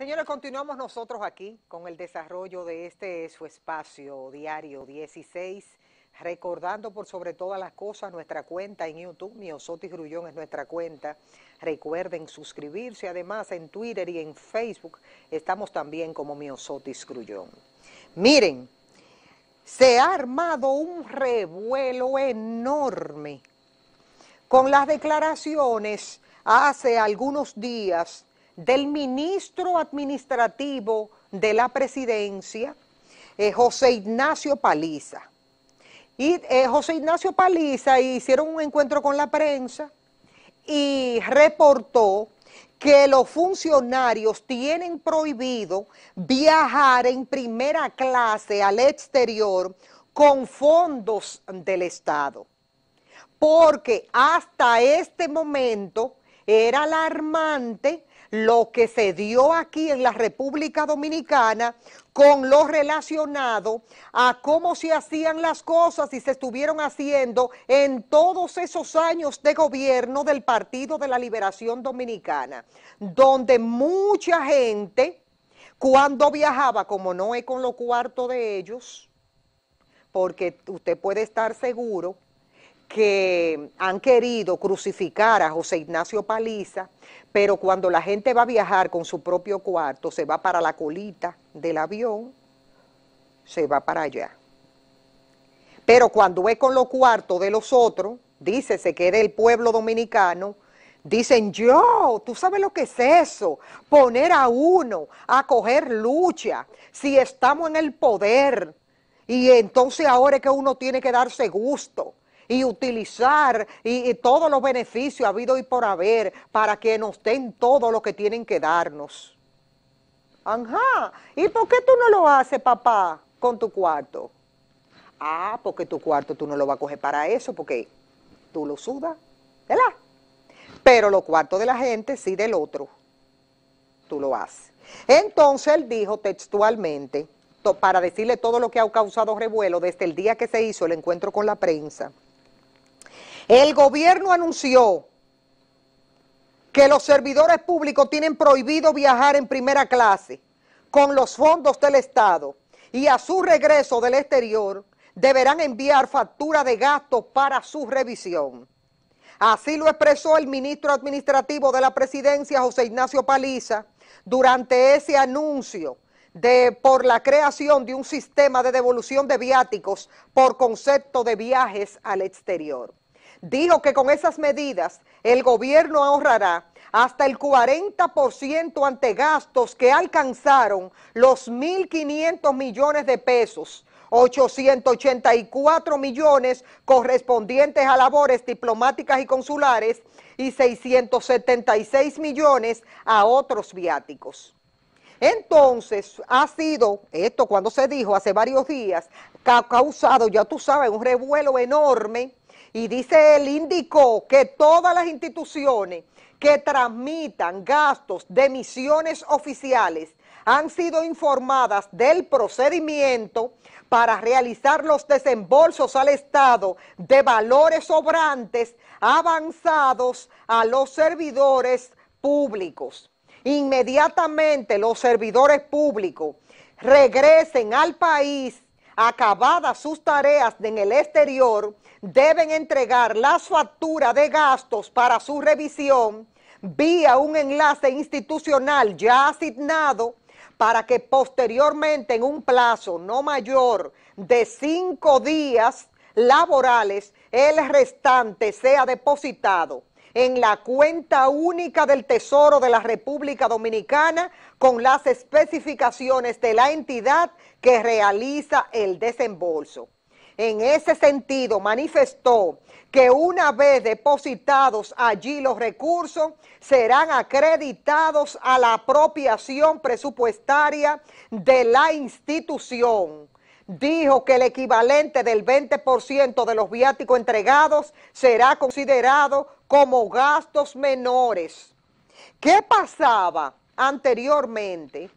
Señores, continuamos nosotros aquí con el desarrollo de este su espacio diario 16, recordando por sobre todas las cosas nuestra cuenta en YouTube, Miosotis Grullón es nuestra cuenta. Recuerden suscribirse, además en Twitter y en Facebook estamos también como Miosotis Grullón. Miren, se ha armado un revuelo enorme con las declaraciones hace algunos días del ministro administrativo de la presidencia, eh, José Ignacio Paliza. Y eh, José Ignacio Paliza hicieron un encuentro con la prensa y reportó que los funcionarios tienen prohibido viajar en primera clase al exterior con fondos del Estado, porque hasta este momento era alarmante lo que se dio aquí en la República Dominicana con lo relacionado a cómo se hacían las cosas y se estuvieron haciendo en todos esos años de gobierno del Partido de la Liberación Dominicana, donde mucha gente, cuando viajaba, como no es con lo cuarto de ellos, porque usted puede estar seguro que han querido crucificar a José Ignacio Paliza, pero cuando la gente va a viajar con su propio cuarto, se va para la colita del avión, se va para allá. Pero cuando es con los cuartos de los otros, dice, se que el pueblo dominicano, dicen yo, tú sabes lo que es eso, poner a uno a coger lucha, si estamos en el poder, y entonces ahora es que uno tiene que darse gusto y utilizar y, todos los beneficios habido y por haber para que nos den todo lo que tienen que darnos. Ajá, ¿y por qué tú no lo haces, papá, con tu cuarto? Ah, porque tu cuarto tú no lo vas a coger para eso, porque tú lo sudas, ¿verdad? Pero los cuartos de la gente, sí del otro, tú lo haces. Entonces él dijo textualmente, para decirle todo lo que ha causado revuelo desde el día que se hizo el encuentro con la prensa, el gobierno anunció que los servidores públicos tienen prohibido viajar en primera clase con los fondos del Estado y a su regreso del exterior deberán enviar factura de gasto para su revisión. Así lo expresó el ministro administrativo de la presidencia, José Ignacio Paliza, durante ese anuncio de por la creación de un sistema de devolución de viáticos por concepto de viajes al exterior dijo que con esas medidas el gobierno ahorrará hasta el 40% ante gastos que alcanzaron los 1.500 millones de pesos. 884 millones correspondientes a labores diplomáticas y consulares y 676 millones a otros viáticos. Entonces, ha sido, esto cuando se dijo hace varios días, ha causado, ya tú sabes, un revuelo enorme y dice él, indicó que todas las instituciones que transmitan gastos de misiones oficiales han sido informadas del procedimiento para realizar los desembolsos al Estado de valores sobrantes avanzados a los servidores públicos. Inmediatamente los servidores públicos regresen al país acabadas sus tareas en el exterior, deben entregar las facturas de gastos para su revisión vía un enlace institucional ya asignado para que posteriormente en un plazo no mayor de cinco días laborales el restante sea depositado en la cuenta única del Tesoro de la República Dominicana con las especificaciones de la entidad que realiza el desembolso. En ese sentido, manifestó que una vez depositados allí los recursos, serán acreditados a la apropiación presupuestaria de la institución dijo que el equivalente del 20% de los viáticos entregados será considerado como gastos menores. ¿Qué pasaba anteriormente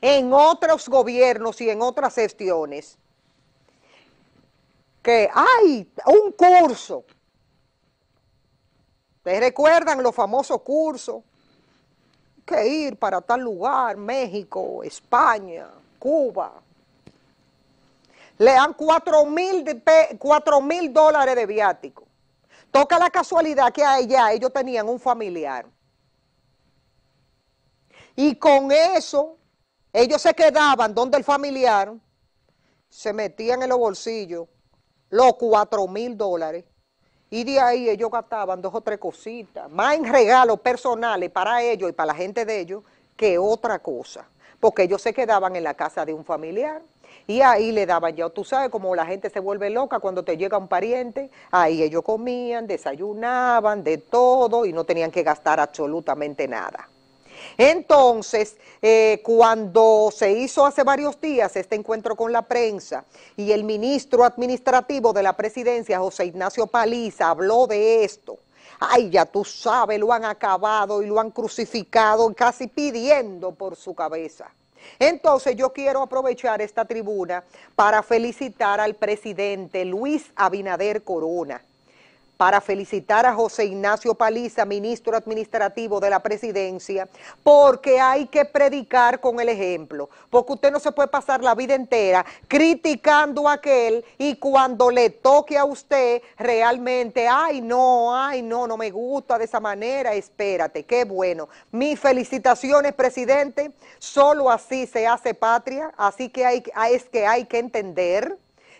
en otros gobiernos y en otras gestiones? Que hay un curso. ¿Te recuerdan los famosos cursos? Que ir para tal lugar, México, España, Cuba. Le dan cuatro mil dólares de viático Toca la casualidad que ella ellos tenían un familiar. Y con eso, ellos se quedaban donde el familiar, se metían en los bolsillos los cuatro mil dólares. Y de ahí ellos gastaban dos o tres cositas, más en regalos personales para ellos y para la gente de ellos que otra cosa, porque ellos se quedaban en la casa de un familiar y ahí le daban ya, tú sabes, como la gente se vuelve loca cuando te llega un pariente, ahí ellos comían, desayunaban, de todo y no tenían que gastar absolutamente nada. Entonces, eh, cuando se hizo hace varios días este encuentro con la prensa y el ministro administrativo de la presidencia, José Ignacio Paliza, habló de esto, ay, ya tú sabes, lo han acabado y lo han crucificado casi pidiendo por su cabeza. Entonces yo quiero aprovechar esta tribuna para felicitar al presidente Luis Abinader Corona para felicitar a José Ignacio Paliza, ministro administrativo de la presidencia, porque hay que predicar con el ejemplo, porque usted no se puede pasar la vida entera criticando a aquel y cuando le toque a usted realmente, ay no, ay no, no me gusta de esa manera, espérate, qué bueno. Mis felicitaciones, presidente, solo así se hace patria, así que es que hay que entender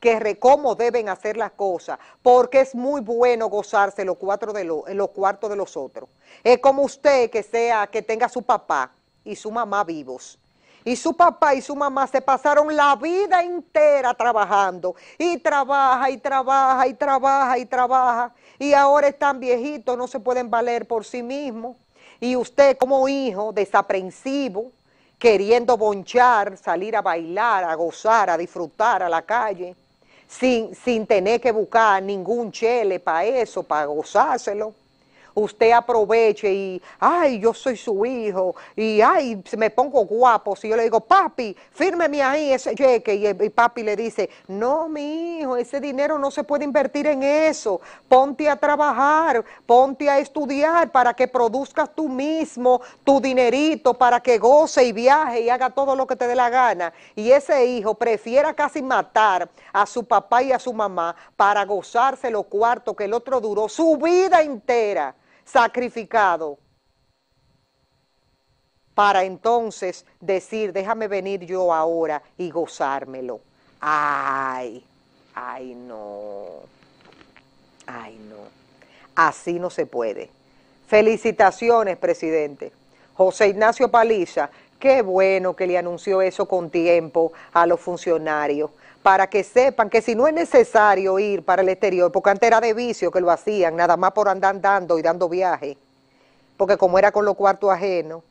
que recómo deben hacer las cosas, porque es muy bueno gozarse los, cuatro de en los cuartos de los otros. Es como usted que sea, que tenga su papá y su mamá vivos. Y su papá y su mamá se pasaron la vida entera trabajando. Y trabaja y trabaja y trabaja y trabaja. Y ahora están viejitos, no se pueden valer por sí mismos. Y usted como hijo desaprensivo, queriendo bonchar, salir a bailar, a gozar, a disfrutar a la calle, sin, sin tener que buscar ningún chele para eso, para gozárselo usted aproveche y, ay, yo soy su hijo, y, ay, me pongo guapo. Si yo le digo, papi, fírmeme ahí ese cheque, y, papi le dice, no, mi hijo, ese dinero no se puede invertir en eso, ponte a trabajar, ponte a estudiar para que produzcas tú mismo tu dinerito, para que goce y viaje y haga todo lo que te dé la gana. Y ese hijo prefiera casi matar a su papá y a su mamá para gozarse los cuartos que el otro duró su vida entera sacrificado para entonces decir, déjame venir yo ahora y gozármelo. Ay, ay no, ay no, así no se puede. Felicitaciones, presidente. José Ignacio Paliza, qué bueno que le anunció eso con tiempo a los funcionarios para que sepan que si no es necesario ir para el exterior, porque antes era de vicio que lo hacían, nada más por andar dando y dando viaje, porque como era con los cuartos ajenos,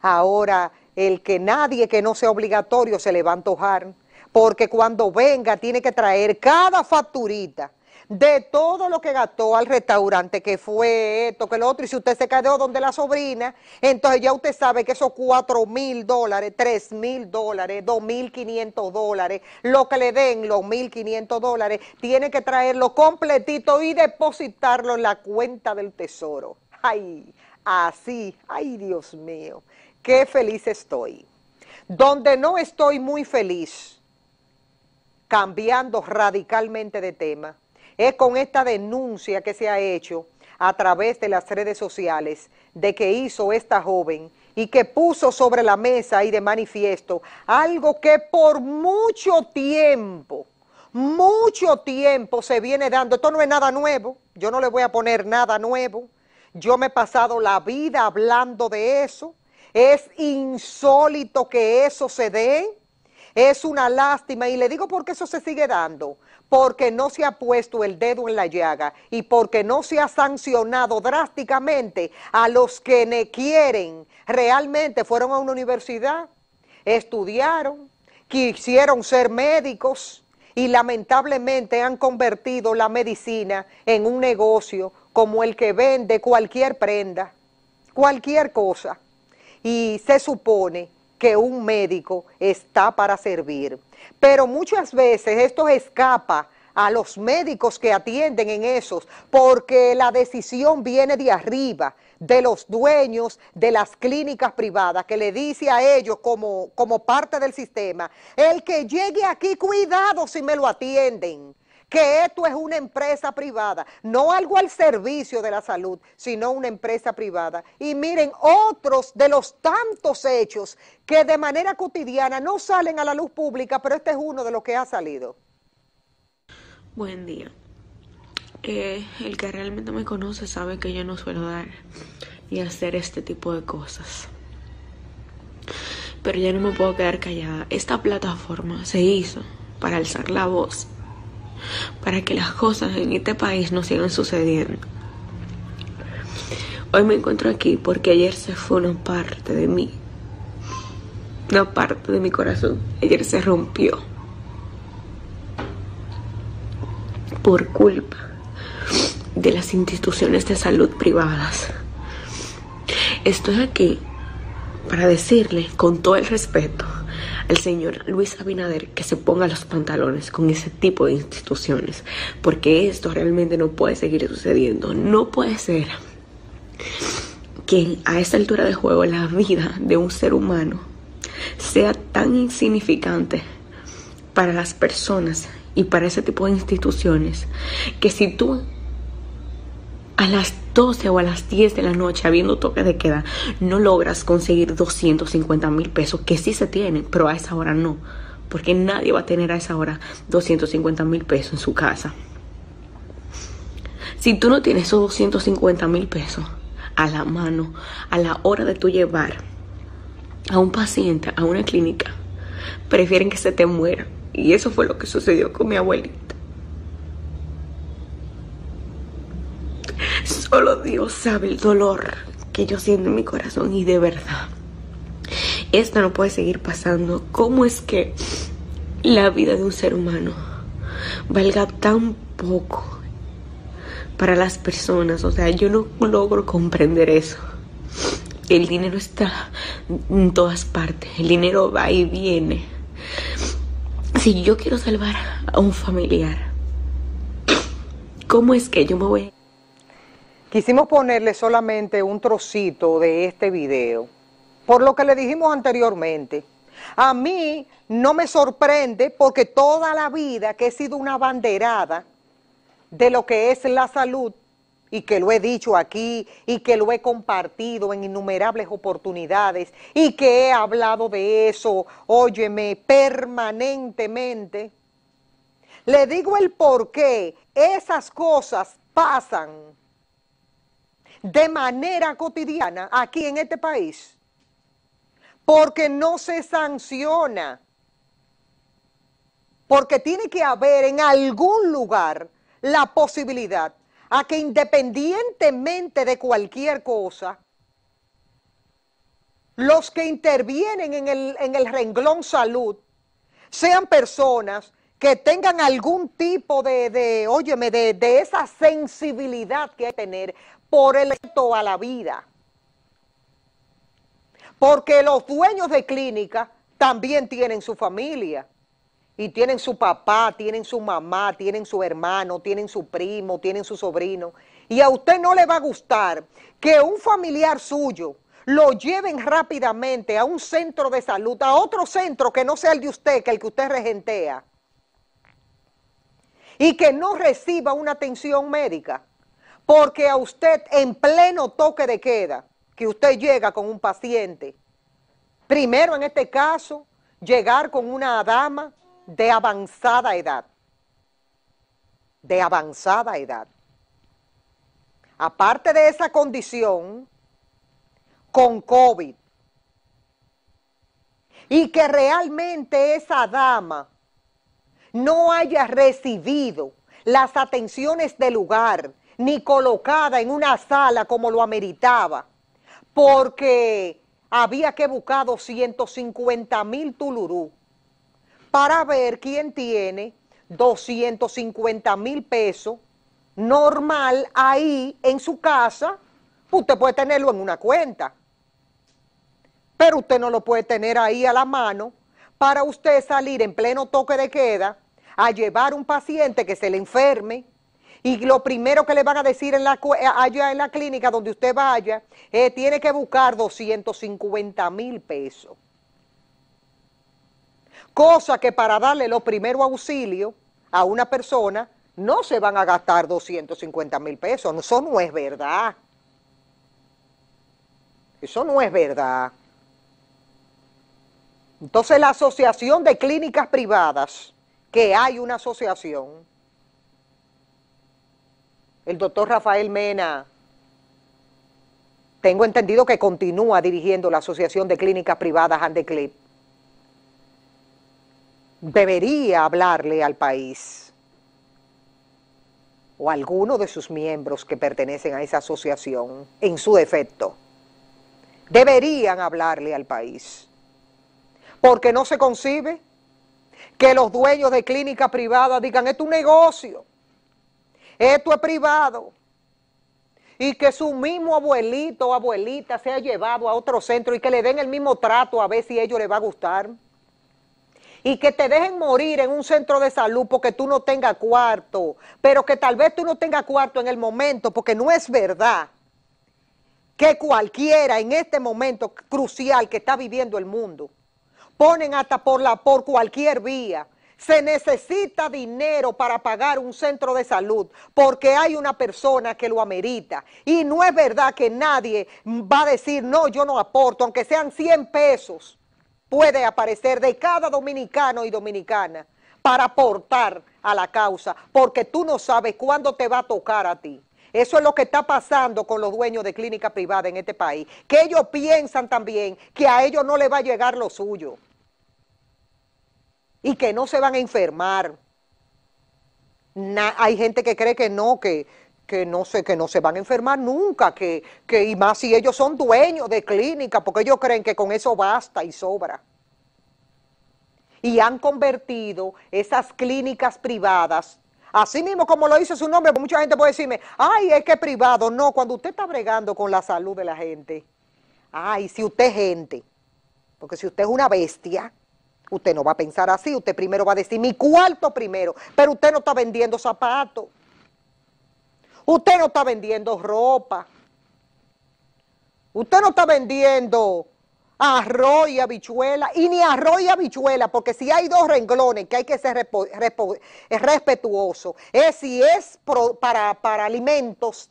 ahora el que nadie que no sea obligatorio se le va a antojar, porque cuando venga tiene que traer cada facturita de todo lo que gastó al restaurante, que fue esto, que lo otro, y si usted se quedó donde la sobrina, entonces ya usted sabe que esos cuatro mil dólares, tres mil dólares, 2 mil 500 dólares, lo que le den los quinientos dólares, tiene que traerlo completito y depositarlo en la cuenta del tesoro. Ay, así, ay Dios mío, qué feliz estoy. Donde no estoy muy feliz, cambiando radicalmente de tema, es con esta denuncia que se ha hecho a través de las redes sociales de que hizo esta joven y que puso sobre la mesa y de manifiesto algo que por mucho tiempo, mucho tiempo se viene dando. Esto no es nada nuevo, yo no le voy a poner nada nuevo. Yo me he pasado la vida hablando de eso. Es insólito que eso se dé. Es una lástima y le digo porque eso se sigue dando, porque no se ha puesto el dedo en la llaga y porque no se ha sancionado drásticamente a los que ne quieren. Realmente fueron a una universidad, estudiaron, quisieron ser médicos y lamentablemente han convertido la medicina en un negocio como el que vende cualquier prenda, cualquier cosa. Y se supone que un médico está para servir. Pero muchas veces esto escapa a los médicos que atienden en esos, porque la decisión viene de arriba, de los dueños de las clínicas privadas, que le dice a ellos como, como parte del sistema, el que llegue aquí, cuidado si me lo atienden que esto es una empresa privada, no algo al servicio de la salud, sino una empresa privada. Y miren, otros de los tantos hechos que de manera cotidiana no salen a la luz pública, pero este es uno de los que ha salido. Buen día. Eh, el que realmente me conoce sabe que yo no suelo dar y hacer este tipo de cosas. Pero ya no me puedo quedar callada. Esta plataforma se hizo para alzar la voz para que las cosas en este país no sigan sucediendo. Hoy me encuentro aquí porque ayer se fue una parte de mí, una parte de mi corazón. Ayer se rompió por culpa de las instituciones de salud privadas. Estoy aquí para decirle con todo el respeto al señor Luis Abinader que se ponga los pantalones con ese tipo de instituciones, porque esto realmente no puede seguir sucediendo. No puede ser que a esta altura de juego la vida de un ser humano sea tan insignificante para las personas y para ese tipo de instituciones que si tú a las 12 o a las 10 de la noche, habiendo toque de queda, no logras conseguir 250 mil pesos, que sí se tienen, pero a esa hora no, porque nadie va a tener a esa hora 250 mil pesos en su casa. Si tú no tienes esos 250 mil pesos a la mano, a la hora de tu llevar a un paciente a una clínica, prefieren que se te muera. Y eso fue lo que sucedió con mi abuelita. Dios sabe el dolor que yo siento en mi corazón y de verdad, esto no puede seguir pasando. ¿Cómo es que la vida de un ser humano valga tan poco para las personas? O sea, yo no logro comprender eso. El dinero está en todas partes, el dinero va y viene. Si yo quiero salvar a un familiar, ¿cómo es que yo me voy a... Quisimos ponerle solamente un trocito de este video, por lo que le dijimos anteriormente. A mí no me sorprende porque toda la vida que he sido una banderada de lo que es la salud y que lo he dicho aquí y que lo he compartido en innumerables oportunidades y que he hablado de eso, óyeme, permanentemente. Le digo el por qué esas cosas pasan de manera cotidiana aquí en este país, porque no se sanciona, porque tiene que haber en algún lugar la posibilidad a que independientemente de cualquier cosa, los que intervienen en el, renglón salud sean personas que tengan algún tipo de, de óyeme, de, de, esa sensibilidad que hay que tener por el a la vida. Porque los dueños de clínica también tienen su familia. Y tienen su papá, tienen su mamá, tienen su hermano, tienen su primo, tienen su sobrino. Y a usted no le va a gustar que un familiar suyo lo lleven rápidamente a un centro de salud, a otro centro que no sea el de usted, que el que usted regentea. Y que no reciba una atención médica. Porque a usted en pleno toque de queda, que usted llega con un paciente, primero en este caso, llegar con una dama de avanzada edad, de avanzada edad. Aparte de esa condición, con COVID, y que realmente esa dama no haya recibido las atenciones del lugar, ni colocada en una sala como lo ameritaba, porque había que buscar 250 mil tulurú para ver quién tiene 250 mil pesos normal ahí en su casa, usted puede tenerlo en una cuenta, pero usted no lo puede tener ahí a la mano para usted salir en pleno toque de queda a llevar un paciente que se le enferme y lo primero que le van a decir en la, eh, allá en la clínica donde usted vaya, eh, tiene que buscar 250 mil pesos. Cosa que para darle los primeros auxilios a una persona, no se van a gastar 250 mil pesos. Eso no es verdad. Eso no es verdad. Entonces la Asociación de Clínicas Privadas, que hay una asociación, el doctor Rafael Mena, tengo entendido que continúa dirigiendo la Asociación de Clínicas Privadas Andeclip, debería hablarle al país o alguno de sus miembros que pertenecen a esa asociación en su defecto. Deberían hablarle al país. Porque no se concibe que los dueños de clínicas privadas digan, es tu negocio esto es privado. Y que su mismo abuelito o abuelita sea llevado a otro centro y que le den el mismo trato a ver si a ellos les va a gustar. Y que te dejen morir en un centro de salud porque tú no tengas cuarto, pero que tal vez tú no tengas cuarto en el momento porque no es verdad que cualquiera en este momento crucial que está viviendo el mundo, ponen hasta por, la, por cualquier vía se necesita dinero para pagar un centro de salud porque hay una persona que lo amerita. Y no es verdad que nadie va a decir, no, yo no aporto, aunque sean 100 pesos, puede aparecer de cada dominicano y dominicana para aportar a la causa, porque tú no sabes cuándo te va a tocar a ti. Eso es lo que está pasando con los dueños de clínica privada en este país, que ellos piensan también que a ellos no les va a llegar lo suyo y que no se van a enfermar. hay gente que cree que no, que, que no se, que no se van a enfermar nunca, que, y más si ellos son dueños de clínicas, porque ellos creen que con eso basta y sobra. Y han convertido esas clínicas privadas, así mismo como lo dice su nombre, mucha gente puede decirme, ay, es que privado. No, cuando usted está bregando con la salud de la gente, ay, si usted es gente, porque si usted es una bestia, Usted no va a pensar así, usted primero va a decir mi cuarto primero, pero usted no está vendiendo zapatos, usted no está vendiendo ropa, usted no está vendiendo arroz y habichuela, y ni arroz y habichuela, porque si hay dos renglones que hay que ser respetuoso, es si es para, para alimentos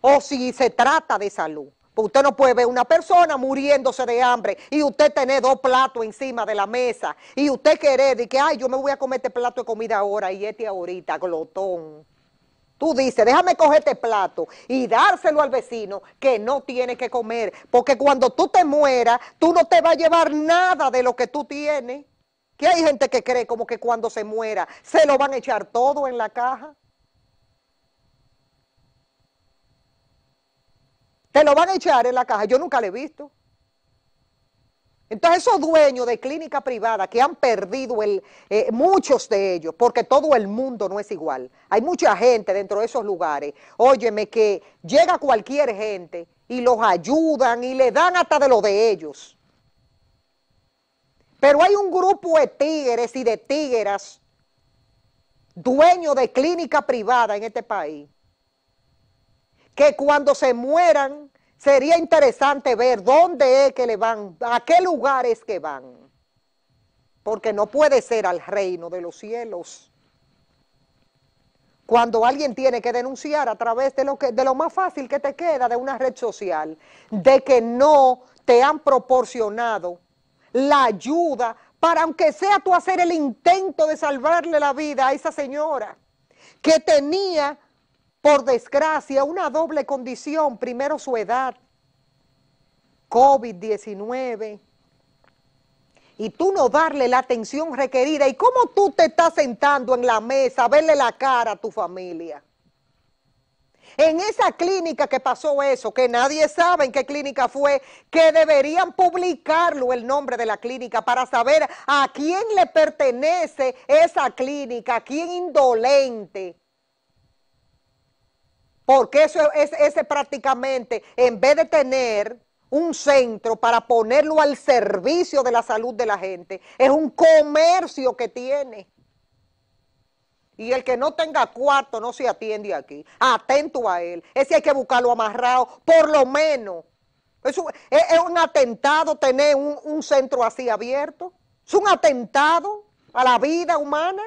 o si se trata de salud. Pues usted no puede ver una persona muriéndose de hambre y usted tener dos platos encima de la mesa y usted querer y que, ay, yo me voy a comer este plato de comida ahora y este ahorita, glotón. Tú dices, déjame coger este plato y dárselo al vecino que no tiene que comer, porque cuando tú te mueras, tú no te vas a llevar nada de lo que tú tienes. Que hay gente que cree como que cuando se muera se lo van a echar todo en la caja. Te lo van a echar en la caja, yo nunca le he visto. Entonces esos dueños de clínica privada que han perdido eh, muchos de ellos, porque todo el mundo no es igual, hay mucha gente dentro de esos lugares, óyeme que llega cualquier gente y los ayudan y le dan hasta de lo de ellos. Pero hay un grupo de tigres y de tígeras dueños de clínica privada en este país, que cuando se mueran sería interesante ver dónde es que le van, a qué lugar que van. Porque no puede ser al reino de los cielos. Cuando alguien tiene que denunciar a través de lo, que, de lo más fácil que te queda de una red social, de que no te han proporcionado la ayuda para, aunque sea tú hacer el intento de salvarle la vida a esa señora que tenía por desgracia, una doble condición. Primero su edad, COVID-19, y tú no darle la atención requerida. ¿Y cómo tú te estás sentando en la mesa a verle la cara a tu familia? En esa clínica que pasó eso, que nadie sabe en qué clínica fue, que deberían publicarlo el nombre de la clínica para saber a quién le pertenece esa clínica, a quién indolente porque eso es, ese prácticamente, en vez de tener un centro para ponerlo al servicio de la salud de la gente, es un comercio que tiene. Y el que no tenga cuarto no se atiende aquí. Atento a él. Ese hay que buscarlo amarrado, por lo menos. Es un, atentado tener un centro así abierto. Es un atentado a la vida humana.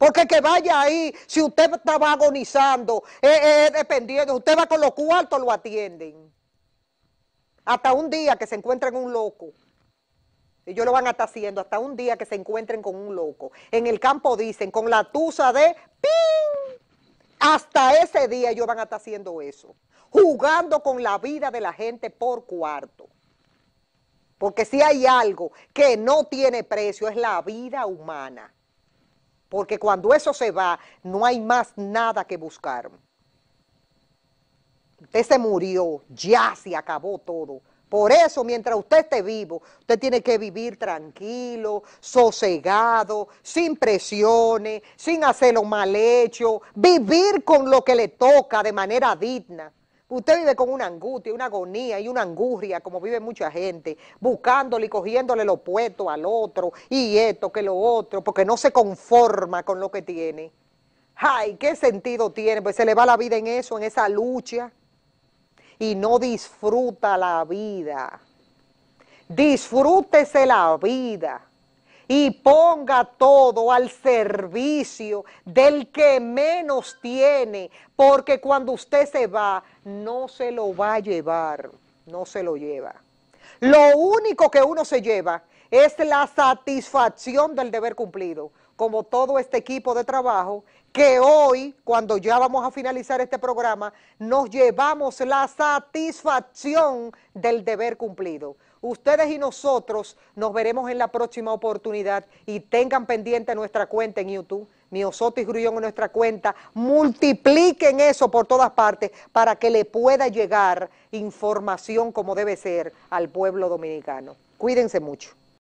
Porque que vaya ahí, si usted estaba agonizando, eh, eh, dependiendo, usted va con los cuartos, lo atienden. Hasta un día que se encuentren un loco. Ellos lo van a estar haciendo hasta un día que se encuentren con un loco. En el campo dicen, con la tusa de ¡ping! Hasta ese día ellos van a estar haciendo eso. Jugando con la vida de la gente por cuarto. Porque si hay algo que no tiene precio es la vida humana. Porque cuando eso se va, no hay más nada que buscar. Usted se murió, ya se acabó todo. Por eso, mientras usted esté vivo, usted tiene que vivir tranquilo, sosegado, sin presiones, sin hacer lo mal hecho, vivir con lo que le toca de manera digna. Usted vive con una angustia, una agonía y una angustia, como vive mucha gente, buscándole y cogiéndole lo puesto al otro, y esto que lo otro, porque no se conforma con lo que tiene. ¡Ay, qué sentido tiene! Pues se le va la vida en eso, en esa lucha, y no disfruta la vida. Disfrútese la vida y ponga todo al servicio del que menos tiene, porque cuando usted se va, no se lo va a llevar, no se lo lleva. Lo único que uno se lleva es la satisfacción del deber cumplido, como todo este equipo de trabajo que hoy, cuando ya vamos a finalizar este programa, nos llevamos la satisfacción del deber cumplido. Ustedes y nosotros nos veremos en la próxima oportunidad y tengan pendiente nuestra cuenta en YouTube. mi Osotis Grullón en nuestra cuenta, multipliquen eso por todas partes para que le pueda llegar información como debe ser al pueblo dominicano. Cuídense mucho.